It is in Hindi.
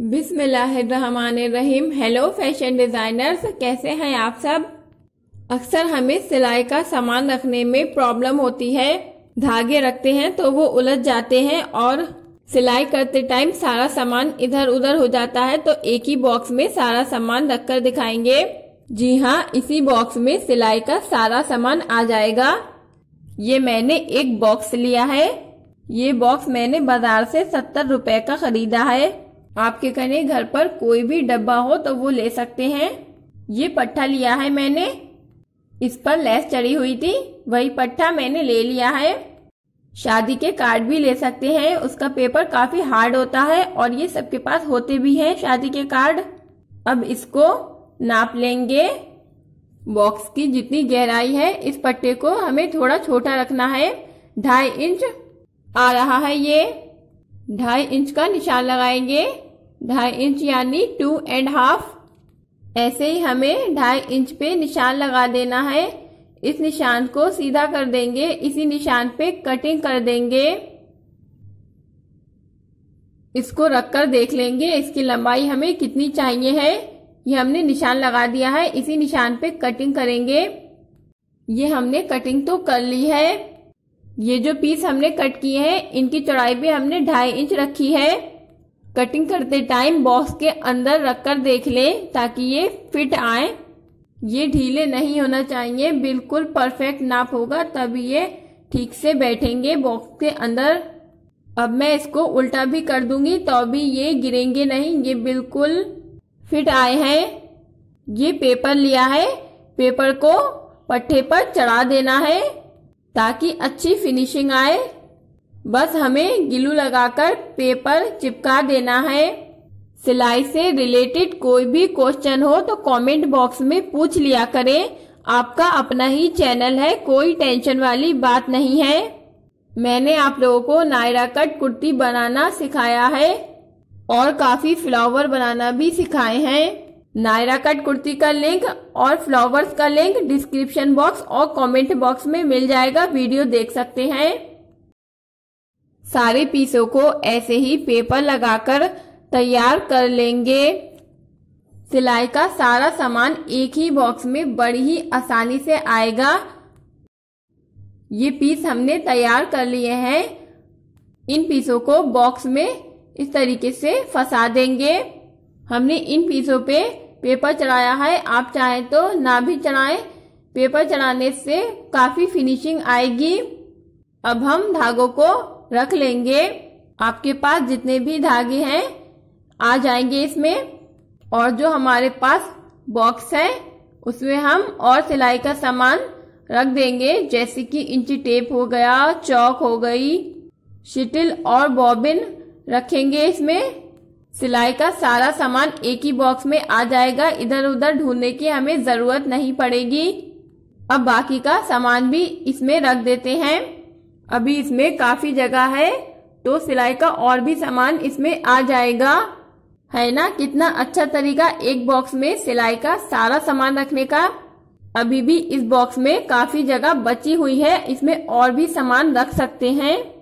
बिसमीम हेलो फैशन डिज़ाइनर्स कैसे हैं आप सब अक्सर हमें सिलाई का सामान रखने में प्रॉब्लम होती है धागे रखते हैं तो वो उलझ जाते हैं और सिलाई करते टाइम सारा सामान इधर उधर हो जाता है तो एक ही बॉक्स में सारा सामान रखकर दिखाएंगे जी हाँ इसी बॉक्स में सिलाई का सारा सामान आ जाएगा ये मैंने एक बॉक्स लिया है ये बॉक्स मैंने बाजार से सत्तर रुपए का खरीदा है आपके कहने घर पर कोई भी डब्बा हो तो वो ले सकते हैं ये पट्टा लिया है मैंने इस पर लेस चढ़ी हुई थी वही पट्टा मैंने ले लिया है शादी के कार्ड भी ले सकते हैं उसका पेपर काफी हार्ड होता है और ये सबके पास होते भी हैं शादी के कार्ड अब इसको नाप लेंगे बॉक्स की जितनी गहराई है इस पट्टे को हमें थोड़ा छोटा रखना है ढाई इंच आ रहा है ये ढाई इंच का निशान लगाएंगे ढाई इंच यानी टू एंड हाफ ऐसे ही हमें ढाई इंच पे निशान लगा देना है इस निशान को सीधा कर देंगे इसी निशान पे कटिंग कर देंगे इसको रखकर देख लेंगे इसकी लंबाई हमें कितनी चाहिए है ये हमने निशान लगा दिया है इसी निशान पे कटिंग करेंगे ये हमने कटिंग तो कर ली है ये जो पीस हमने कट किए हैं इनकी चौड़ाई भी हमने ढाई इंच रखी है कटिंग करते टाइम बॉक्स के अंदर रखकर देख लें ताकि ये फिट आए ये ढीले नहीं होना चाहिए बिल्कुल परफेक्ट नाप होगा तब ये ठीक से बैठेंगे बॉक्स के अंदर अब मैं इसको उल्टा भी कर दूंगी तो भी ये गिरेंगे नहीं ये बिल्कुल फिट आए हैं ये पेपर लिया है पेपर को पट्टे पर चढ़ा देना है ताकि अच्छी फिनिशिंग आए बस हमें गिलू लगाकर पेपर चिपका देना है सिलाई से रिलेटेड कोई भी क्वेश्चन हो तो कमेंट बॉक्स में पूछ लिया करें आपका अपना ही चैनल है कोई टेंशन वाली बात नहीं है मैंने आप लोगों को नायरा कट कुर्ती बनाना सिखाया है और काफी फ्लावर बनाना भी सिखाए हैं नायरा कट कुर्ती का लिंक और फ्लावर्स का लिंक डिस्क्रिप्शन बॉक्स और कमेंट बॉक्स में मिल जाएगा वीडियो देख सकते हैं सारे पीसों को ऐसे ही पेपर लगाकर तैयार कर लेंगे सिलाई का सारा सामान एक ही बॉक्स में बड़ी ही आसानी से आएगा ये पीस हमने तैयार कर लिए हैं इन पीसों को बॉक्स में इस तरीके से फंसा देंगे हमने इन पीसों पे पेपर चढ़ाया है आप चाहें तो ना भी चढ़ाएं पेपर चढ़ाने से काफी फिनिशिंग आएगी अब हम धागों को रख लेंगे आपके पास जितने भी धागे हैं आ जाएंगे इसमें और जो हमारे पास बॉक्स है उसमें हम और सिलाई का सामान रख देंगे जैसे कि इंची टेप हो गया चौक हो गई शिटिल और बॉबिन रखेंगे इसमें सिलाई का सारा सामान एक ही बॉक्स में आ जाएगा इधर उधर ढूंढने की हमें जरूरत नहीं पड़ेगी अब बाकी का सामान भी इसमें रख देते हैं अभी इसमें काफी जगह है तो सिलाई का और भी सामान इसमें आ जाएगा है ना कितना अच्छा तरीका एक बॉक्स में सिलाई का सारा सामान रखने का अभी भी इस बॉक्स में काफी जगह बची हुई है इसमें और भी सामान रख सकते हैं